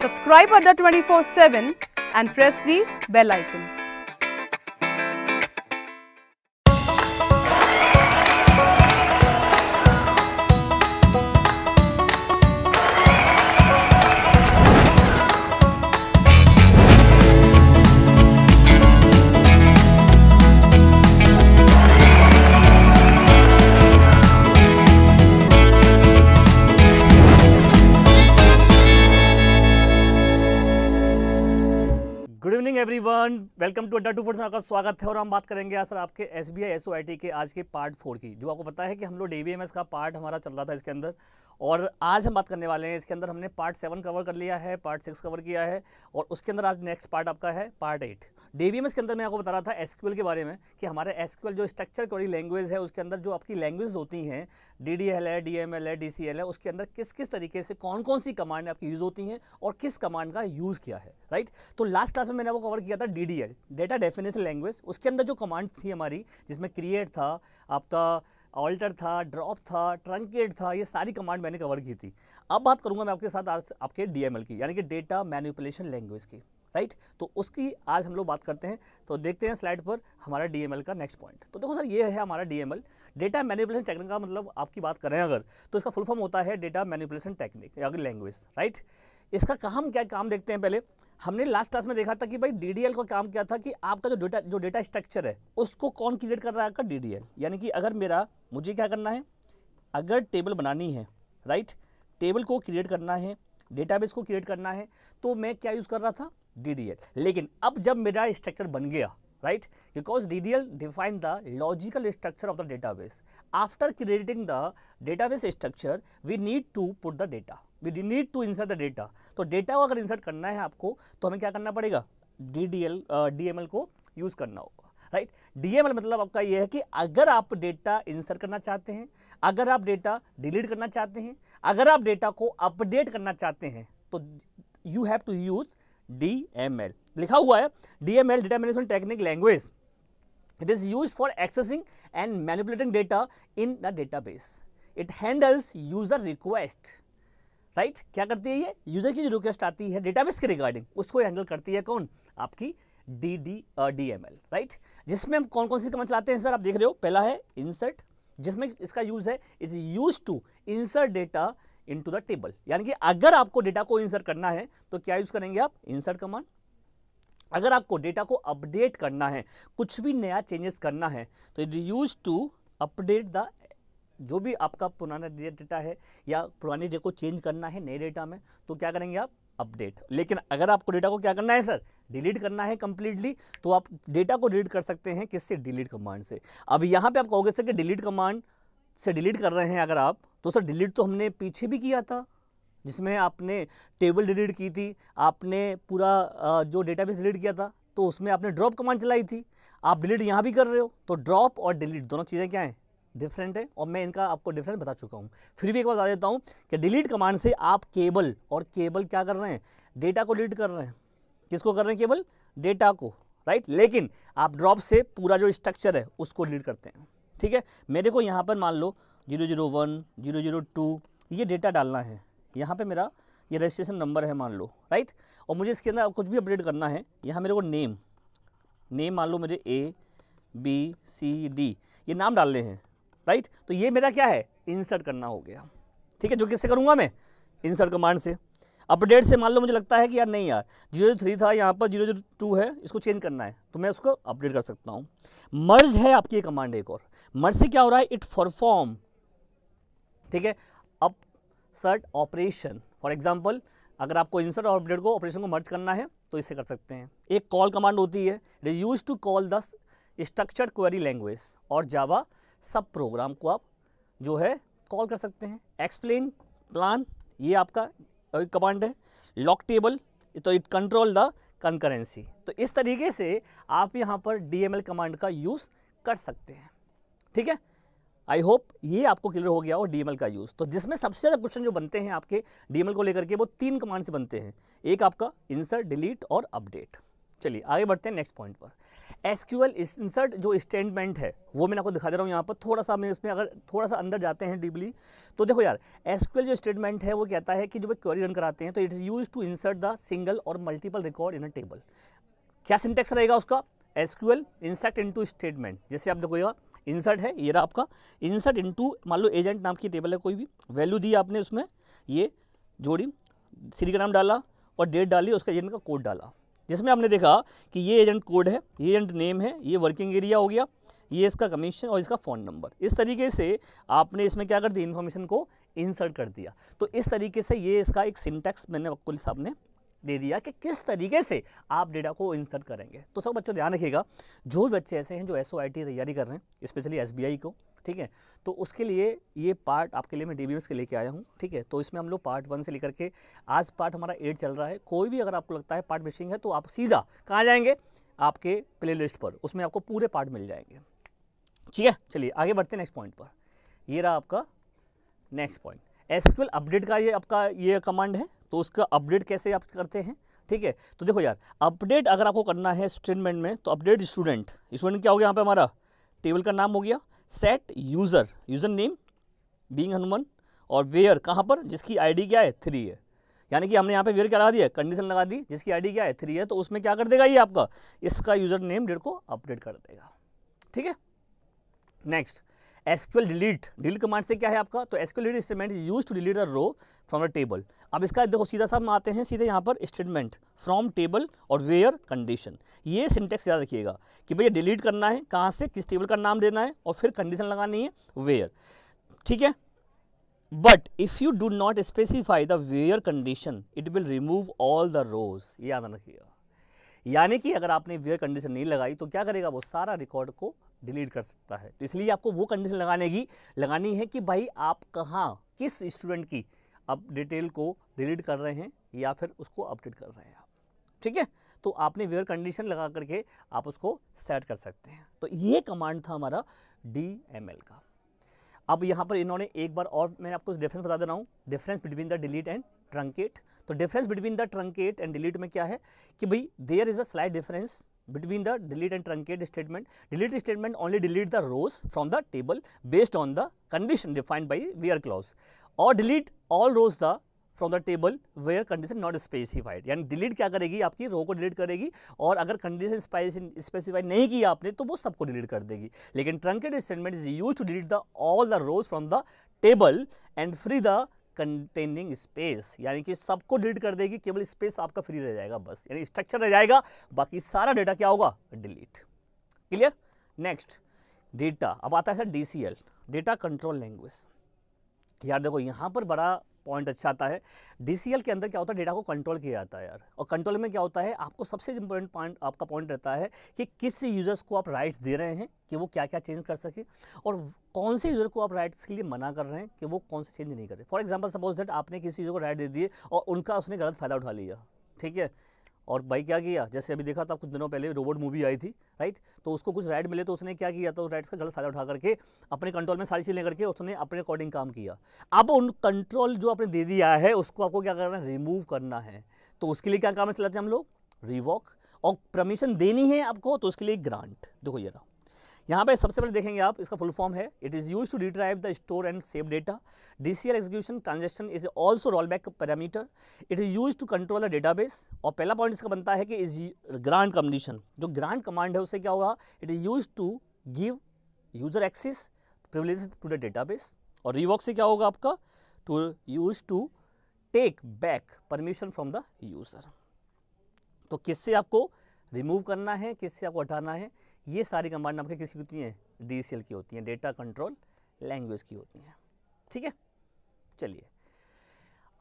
Subscribe under 24-7 and press the bell icon. Everyone welcome to Adda two four आपका स्वागत है और हम बात करेंगे आज सर आपके S B I S O I T के आज के पार्ट फोर की जो आपको पता है कि हम लोग डी बी एम एस का पार्ट हमारा चल रहा था इसके अंदर और आज हम बात करने वाले हैं इसके अंदर हमने पार्ट सेवन कवर कर लिया है पार्ट सिक्स कवर किया है और उसके अंदर आज नेक्स्ट पार्ट आपका है part eight D B M S के अंदर मैं आपको बता रहा था एस क्यू एल के बारे में कि हमारे एस क्यू एल जो स्ट्रक्चर क्वेरी लैंग्वेज है उसके अंदर जो आपकी लैंग्वेज होती हैं डी डी एल है डी एम एल है डी सी एल है उसके अंदर किस किस तरीके से कौन कौन सी कमांड आपकी यूज़ होती हैं और किस कमांड का यूज़ किया है राइट तो लास्ट क्लास में मैंने आपको कवर किया था D D L data definition language उसके अंदर जो कमांड थी हमारी जिसमें क्रिएट था आपका ऑल्टर था ड्रॉप था ट्रंकेट था ये सारी कमांड मैंने कवर की थी अब बात करूँगा मैं आपके साथ आज आपके डी एम एल की यानी कि डेटा मैनिपुलेशन लैंग्वेज की राइट तो उसकी आज हम लोग बात करते हैं तो देखते हैं स्लाइड पर हमारा डी का नेक्स्ट पॉइंट तो देखो सर ये है हमारा D M L data manipulation technique का मतलब आपकी बात करें अगर तो इसका फुल फॉर्म होता है डेटा मैनिपुलेशन टेक्निक या लैंग्वेज राइट इसका काम क्या काम देखते हैं पहले हमने लास्ट क्लास में देखा था कि भाई डी का काम क्या था कि आपका जो डेटा जो डेटा स्ट्रक्चर है उसको कौन क्रिएट कर रहा है आपका डी यानी कि अगर मेरा मुझे क्या करना है अगर टेबल बनानी है राइट टेबल को क्रिएट करना है डेटाबेस को क्रिएट करना है तो मैं क्या यूज़ कर रहा था डी लेकिन अब जब मेरा स्ट्रक्चर बन गया right because L define the logical structure of the data base after creating the data base structure we need to put the data we need to insert the data तो data को अगर insert करना है आपको तो हमें क्या करना पड़ेगा D D L D M L को यूज़ करना होगा राइट डी एम एल मतलब आपका यह है कि अगर आप डेटा इंसर्ट करना चाहते हैं अगर आप डेटा डिलीट करना चाहते हैं अगर आप डेटा को अपडेट करना चाहते हैं तो you have to use D M L लिखा हुआ है D M L data management technique language it use for accessing and manipulating data in the data base it handles user request right right? क्या करती है ये user की जो request आती है डेटाबेस के रिगार्डिंग उसको हैंडल करती है कौन आपकी D D D M L right जिसमें हम कौन कौन सी कमेंट चलाते हैं सर आप देख रहे हो पहला है इंसर्ट जिसमें इसका यूज है is use to insert data into the table यानी कि अगर आपको डेटा को इंसर्ट करना है तो क्या यूज़ करेंगे आप इंसर्ट कमांड अगर आपको डेटा को अपडेट करना है कुछ भी नया चेंजेस करना है तो it use to update the जो भी आपका पुराना डेटा है या पुराने डेटा को चेंज करना है नए डेटा में तो क्या करेंगे आप अपडेट लेकिन अगर आपको डेटा को क्या करना है सर डिलीट करना है कंप्लीटली तो आप डेटा को डिलीट कर सकते हैं किससे डिलीट कमांड से अब यहाँ पे आप कहोगे सर कि डिलीट कमांड से डिलीट कर रहे हैं अगर आप तो सर डिलीट तो हमने पीछे भी किया था जिसमें आपने टेबल डिलीट की थी आपने पूरा जो डेटाबेस डिलीट किया था तो उसमें आपने ड्रॉप कमांड चलाई थी आप डिलीट यहाँ भी कर रहे हो तो ड्रॉप और डिलीट दोनों चीज़ें क्या हैं डिफरेंट है और मैं इनका आपको डिफरेंट बता चुका हूँ फिर भी एक बार बता देता हूँ कि डिलीट कमांड से आप केबल और केबल क्या कर रहे हैं डेटा को डिलीट कर रहे हैं किसको कर रहे हैं केबल डेटा को राइट लेकिन आप ड्रॉप से पूरा जो स्ट्रक्चर है उसको डिलीट करते हैं ठीक है मेरे को यहाँ पर मान लो zero zero one zero zero two ये डेटा डालना है यहाँ पे मेरा ये रजिस्ट्रेशन नंबर है मान लो राइट और मुझे इसके अंदर कुछ भी अपडेट करना है यहाँ मेरे को नेम नेम मान लो मेरे ए बी सी डी ये नाम डालने हैं राइट तो ये मेरा क्या है इंसर्ट करना हो गया ठीक है जो किससे करूँगा मैं इंसर्ट कमांड से अपडेट से मान लो मुझे लगता है कि यार नहीं यार जीरो थ्री था यहाँ पर जीरो जीरो टू है इसको चेंज करना है तो मैं उसको अपडेट कर सकता हूँ मर्ज है आपकी ये कमांड एक और मर्ज से क्या हो रहा है इट परफॉर्म ठीक है upsert operation for example अगर आपको इंसर्ट और अपडेट को ऑपरेशन को मर्ज करना है तो इसे कर सकते हैं एक कॉल कमांड होती है it is use to call the structured query language और जावा सब प्रोग्राम को आप जो है कॉल कर सकते हैं एक्सप्लेन प्लान ये आपका कमांड है लॉक टेबल तो इट कंट्रोल द कंकरेंसी तो इस तरीके से आप यहाँ पर डी कमांड का यूज़ कर सकते हैं ठीक है आई होप ये आपको क्लियर हो गया हो एल का यूज़ तो जिसमें सबसे ज़्यादा क्वेश्चन जो बनते हैं आपके एल को लेकर के वो तीन कमांड से बनते हैं एक आपका इंसर्ट डिलीट और अपडेट चलिए आगे बढ़ते हैं नेक्स्ट पॉइंट पर एस क्यू एल इंसर्ट जो स्टेटमेंट है वो मैंने आपको दिखा दे रहा हूँ यहाँ पर थोड़ा सा मैं इसमें अगर थोड़ा सा अंदर जाते हैं डीपली तो देखो यार एस क्यू एल जो स्टेटमेंट है वो कहता है कि जब क्वेरी रन कराते हैं तो it is use to insert the single और multiple record in a table क्या सिंटेक्स रहेगा उसका S Q L insert into statement जैसे आप देखोगा इंसर्ट है ये रहा आपका इंसर्ट इंटू मान लो एजेंट नाम की टेबल है कोई भी वैल्यू दी आपने उसमें ये जोड़ी सीरी का नाम डाला और डेट डाली उसका एजेंट का कोड डाला जिसमें आपने देखा कि ये एजेंट कोड है ये एजेंट नेम है ये वर्किंग एरिया हो गया ये इसका कमीशन और इसका फ़ोन नंबर इस तरीके से आपने इसमें क्या कर दिया इन्फॉर्मेशन को इंसर्ट कर दिया तो इस तरीके से ये इसका एक सिंटेक्स मैंने साहब ने दे दिया कि किस तरीके से आप डेटा को इंसर्ट करेंगे तो सब बच्चों ध्यान रखिएगा जो बच्चे ऐसे हैं जो एस तैयारी कर रहे हैं स्पेशली एस को ठीक है तो उसके लिए ये पार्ट आपके लिए मैं डी के लेके आया हूँ ठीक है तो इसमें हम लोग पार्ट वन से लेकर के आज पार्ट हमारा एट चल रहा है कोई भी अगर आपको लगता है पार्ट मिसिंग है तो आप सीधा कहाँ जाएंगे आपके प्ले पर उसमें आपको पूरे पार्ट मिल जाएंगे ठीक है चलिए आगे बढ़ते हैं नेक्स्ट पॉइंट पर ये रहा आपका नेक्स्ट पॉइंट एसक्यूएल अपडेट का ये आपका ये कमांड है तो उसका अपडेट कैसे आप करते हैं ठीक है तो देखो यार अपडेट अगर आपको करना है स्टेटमेंट में तो अपडेट स्टूडेंट स्टूडेंट क्या हो गया यहाँ पे हमारा टेबल का नाम हो गया set user user name being Hanuman और वेयर कहाँ पर जिसकी आईडी क्या है थ्री है यानी कि हमने यहाँ पे वेयर क्या लगा दिया कंडीशन लगा दी जिसकी आईडी क्या है थ्री है तो उसमें क्या कर देगा ये आपका इसका यूज़र नेम डेट को अपडेट कर देगा ठीक है next SQL delete delete command से क्या है आपका तो SQL delete statement is use to delete the row from a table अब इसका देखो सीधा सा हम आते हैं सीधे यहाँ पर स्टेटमेंट फ्रॉम टेबल और वेयर कंडीशन ये सिंटेक्स याद रखिएगा कि भैया डिलीट करना है कहाँ से किस टेबल का नाम देना है और फिर कंडीशन लगानी है वेयर ठीक है but if you do not specify the where condition it will remove all the rows याद रखिएगा यानी कि अगर आपने वेयर कंडीशन नहीं लगाई तो क्या करेगा वो सारा रिकॉर्ड को डिलीट कर सकता है तो इसलिए आपको वो कंडीशन लगाने की लगानी है कि भाई आप कहाँ किस स्टूडेंट की अब डिटेल को डिलीट कर रहे हैं या फिर उसको अपडेट कर रहे हैं आप ठीक है तो आपने वेयर कंडीशन लगा करके आप उसको सेट कर सकते हैं तो ये कमांड था हमारा डी एम एल का अब यहाँ पर इन्होंने एक बार और मैं आपको डिफरेंस बता दे रहा हूँ difference between the delete and truncate तो difference between the truncate and delete में क्या है कि भाई there is a slide difference between the delete and truncate statement delete statement only delete the rows from the table based on the condition defined by where clause और delete all rows the from the table where condition not specified यानी डिलीट क्या करेगी आपकी रो को delete करेगी और अगर कंडीशन स्पेसिफाई नहीं की आपने तो वो सबको डिलीट कर देगी लेकिन truncate statement is use to delete the all the rows from the table and free the containing space यानी कि सबको डिलीट कर देगी केवल स्पेस आपका फ्री रह जाएगा बस यानी स्ट्रक्चर रह जाएगा बाकी सारा डेटा क्या होगा डिलीट क्लियर नेक्स्ट डेटा अब आता है sir D data control language यार देखो यहाँ पर बड़ा पॉइंट अच्छा आता है डी के अंदर क्या होता है डेटा को कंट्रोल किया जाता है यार और कंट्रोल में क्या होता है आपको सबसे इम्पोर्टेंट पॉइंट आपका पॉइंट रहता है कि किस यूज़र्स को आप राइट्स दे रहे हैं कि वो क्या क्या चेंज कर सके और कौन से यूज़र को आप राइट्स के लिए मना कर रहे हैं कि वो कौन से चेंज नहीं करें फॉर एग्जाम्पल सपोज दैट आपने किसी यूज़र को राइट दे दिए और उनका उसने गलत फ़ायदा उठा लिया ठीक है और भाई क्या किया जैसे अभी देखा था कुछ दिनों पहले रोबोट मूवी आई थी राइट तो उसको कुछ राइट मिले तो उसने क्या किया तो राइट्स का गलत फायदा उठा करके अपने कंट्रोल में सारी चीज़ें लेकर के उसने अपने अकॉर्डिंग काम किया अब उन कंट्रोल जो आपने दे दिया है उसको आपको क्या करना है रिमूव करना है तो उसके लिए क्या काम चलाते हैं हम लोग रिवॉक और परमिशन देनी है आपको तो उसके लिए ग्रांट देखो ये रहा यहाँ पे सबसे पहले देखेंगे आप इसका फुल फॉर्म है it is use to retrieve the store and save data D C L execution transaction is also roll back parameter it is use to control the database और पहला पॉइंट इसका बनता है कि इज ग्रांड कंडीशन जो grant command है उससे क्या होगा it is use to give user access privilege to the data और रिवॉक से क्या होगा आपका to use to take back permission from the user तो किससे आपको रिमूव करना है किससे आपको हटाना है ये सारी कमांड आपके किसी की होती हैं डी की होती हैं डेटा कंट्रोल लैंग्वेज की होती हैं ठीक है चलिए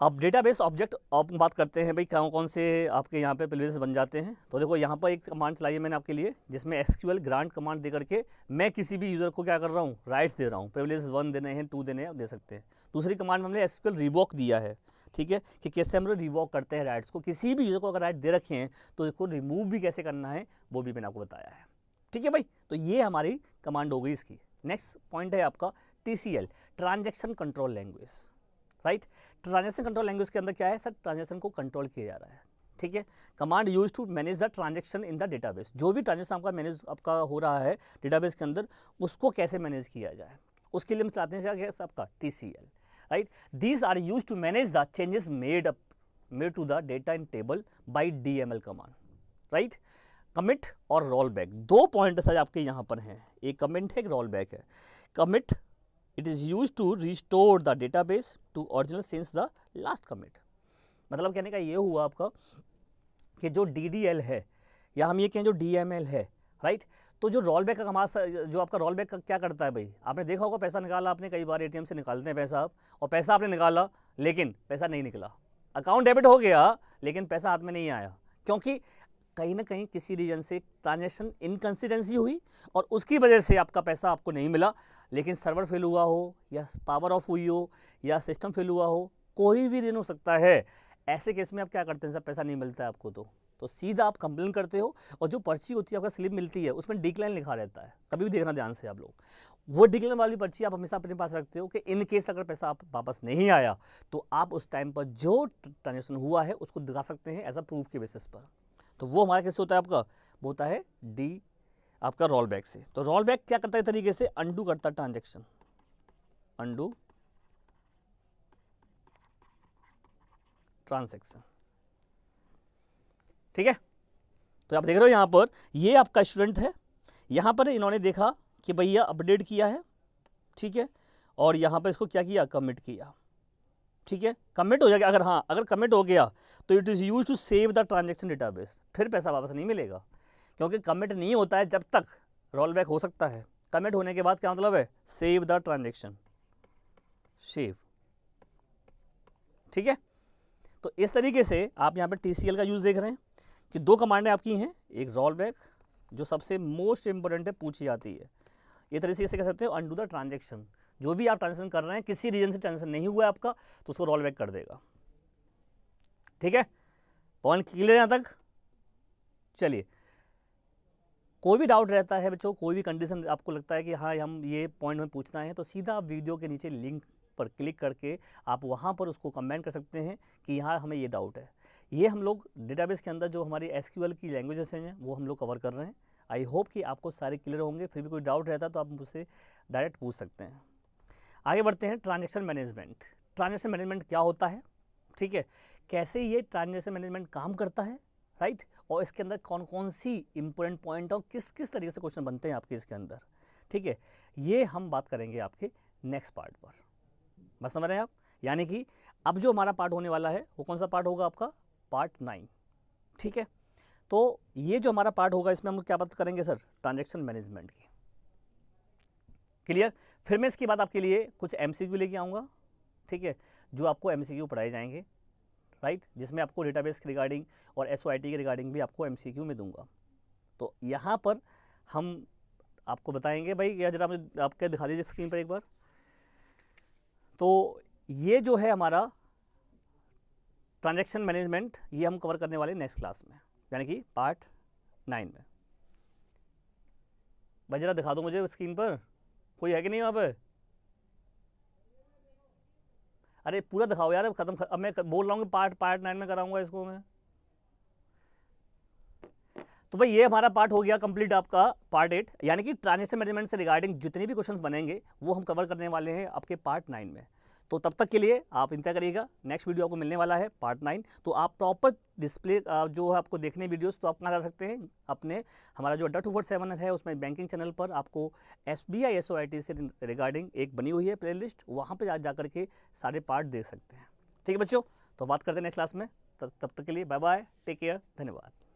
अब डेटाबेस ऑब्जेक्ट आप बात करते हैं भाई कौन कौन से आपके यहाँ पे प्लेस बन जाते हैं तो देखो यहाँ पर एक कमांड चलाई है मैंने आपके लिए जिसमें एसक्यूएल ग्रांट कमांड दे करके मैं किसी भी यूज़र को क्या कर रहा हूँ राइट्स दे रहा हूँ प्रिविलेज वन देने हैं टू देने हैं दे सकते हैं दूसरी कमांड में हमने एसक्यूएल रिवॉक दिया है ठीक है कि कैसे हम लोग रिवॉक करते हैं राइट्स को किसी भी यूज़र को अगर राइट दे रखे हैं तो इसको रिमूव भी कैसे करना है वो भी मैंने आपको बताया है ठीक है भाई तो ये हमारी कमांड हो गई इसकी नेक्स्ट पॉइंट है आपका T C L transaction control language right transaction control language के अंदर क्या है सर ट्रांजेक्शन को कंट्रोल किया जा रहा है ठीक है command use to manage the transaction in the database जो भी ट्रांजेक्शन आपका मैनेज आपका हो रहा है डेटाबेस के अंदर उसको कैसे मैनेज किया जाए उसके लिए हम चाहते हैं क्या आपका T C L right these are use to manage the changes made up made to the data in table by D M L command right commit और रोल बैक दो पॉइंट सर आपके यहाँ पर हैं एक कमिट है एक roll back है commit it is use to restore the data base to original sense the last commit मतलब कहने का ये हुआ आपका कि जो डी है या हम ये कहें जो डी है राइट तो जो रोल बैक का कमा जो आपका रोल बैक का क्या करता है भाई आपने देखा होगा पैसा निकाला आपने कई बार एटीएम से निकालते हैं पैसा आप और पैसा आपने निकाला लेकिन पैसा नहीं निकला अकाउंट डेबिट हो गया लेकिन पैसा हाथ में नहीं आया क्योंकि कहीं ना कहीं किसी रीजन से ट्रांजेक्शन इनकन्सिस्टेंसी हुई और उसकी वजह से आपका पैसा आपको नहीं मिला लेकिन सर्वर फेल हुआ हो या पावर ऑफ हुई हो या सिस्टम फेल हुआ हो कोई भी रीजन हो सकता है ऐसे केस में आप क्या करते हैं सर पैसा नहीं मिलता है आपको तो तो सीधा आप कंप्लेन करते हो और जो पर्ची होती है आपका स्लिप मिलती है उसमें डिक्लाइन लिखा रहता है कभी भी देखना ध्यान से आप लोग वो डिक्लाइन वाली पर्ची आप हमेशा अपने पास रखते हो कि इन केस अगर पैसा आप वापस नहीं आया तो आप उस टाइम पर जो ट्रांजेक्शन हुआ है उसको दिखा सकते हैं एज अ प्रूफ के बेसिस पर तो वो हमारा कैसे होता है आपका वो होता है डी आपका रोल बैक से तो रोल बैक क्या करता है तरीके से अंडू करता है ट्रांजेक्शन अंडू ट्रांजेक्शन ठीक है तो आप देख रहे हो यहां पर ये आपका स्टूडेंट है यहां पर इन्होंने देखा कि भैया अपडेट किया है ठीक है और यहां पर इसको क्या किया कमिट किया ठीक है कमिट हो जाएगा अगर हाँ अगर कमिट हो गया तो it is use to save the transaction database फिर पैसा वापस नहीं मिलेगा क्योंकि कमिट नहीं होता है जब तक रोल बैक हो सकता है कमिट होने के बाद क्या मतलब है सेव द ट्रांजेक्शन सेव ठीक है तो इस तरीके से आप यहाँ पर टी का यूज़ देख रहे हैं कि दो कमांडें आपकी हैं एक रोल बैक जो सबसे मोस्ट इंपॉर्टेंट है पूछी जाती है ये तरीके से कह सकते हो अंडू द ट्रांजेक्शन जो भी आप ट्रांजेक्शन कर रहे हैं किसी रीजन से ट्रांजेक्शन नहीं हुआ है आपका तो उसको रोल बैक कर देगा ठीक है पॉइंट क्लियर यहाँ तक चलिए कोई भी डाउट रहता है बच्चों कोई भी कंडीशन आपको लगता है कि हाँ हम ये पॉइंट में पूछना है तो सीधा आप वीडियो के नीचे लिंक पर क्लिक करके आप वहाँ पर उसको कमेंट कर सकते हैं कि यहाँ हमें ये डाउट है ये हम लोग डेटाबेस के अंदर जो हमारी एस की लैंग्वेजेस हैं वो हम लोग कवर कर रहे हैं आई होप कि आपको सारे क्लियर होंगे फिर भी कोई डाउट रहता तो आप मुझसे डायरेक्ट पूछ सकते हैं आगे बढ़ते हैं ट्रांजेक्शन मैनेजमेंट ट्रांजेक्शन मैनेजमेंट क्या होता है ठीक है कैसे ये ट्रांजेक्शन मैनेजमेंट काम करता है राइट और इसके अंदर कौन कौन सी इम्पोर्टेंट पॉइंट और किस किस तरीके से क्वेश्चन बनते हैं आपके इसके अंदर ठीक है ये हम बात करेंगे आपके नेक्स्ट पार्ट पर बस समझ रहे हैं आप यानी कि अब जो हमारा पार्ट होने वाला है वो कौन सा पार्ट होगा आपका पार्ट नाइन ठीक है तो ये जो हमारा पार्ट होगा इसमें हम क्या बात करेंगे सर ट्रांजेक्शन मैनेजमेंट की क्लियर फिर मैं इसके बाद आपके लिए कुछ एम लेके आऊँगा ठीक है जो आपको एम पढ़ाए जाएंगे राइट जिसमें आपको डेटाबेस के रिगार्डिंग और एस के रिगार्डिंग भी आपको एम में दूंगा तो यहाँ पर हम आपको बताएंगे भाई या जरा मुझे आप क्या दिखा दीजिए स्क्रीन पर एक बार तो ये जो है हमारा ट्रांजैक्शन मैनेजमेंट ये हम कवर करने वाले नेक्स्ट क्लास में यानी कि पार्ट नाइन में भाई जरा दिखा दो मुझे स्क्रीन पर कोई है कि नहीं वहाँ पे अरे पूरा दिखाओ यार अब ख़त्म अब मैं बोल रहा हूँ कि पार्ट पार्ट नाइन में कराऊंगा इसको मैं तो भाई ये हमारा पार्ट हो गया कंप्लीट आपका पार्ट एट यानी कि ट्रांजेक्शन मैनेजमेंट से रिगार्डिंग जितने भी क्वेश्चंस बनेंगे वो हम कवर करने वाले हैं आपके पार्ट नाइन में तो तब तक के लिए आप इंतजार करिएगा नेक्स्ट वीडियो आपको मिलने वाला है पार्ट नाइन तो आप प्रॉपर डिस्प्ले जो है आपको देखने वीडियोस तो आप कहाँ जा सकते हैं अपने हमारा जो अड्डा टू सेवन है उसमें बैंकिंग चैनल पर आपको S B I S O I T से रिगार्डिंग एक बनी हुई है प्ले लिस्ट वहाँ पर जा के सारे पार्ट देख सकते हैं ठीक है बच्चों तो बात करते हैं नेक्स्ट क्लास में तब तक के लिए बाय बाय टेक केयर धन्यवाद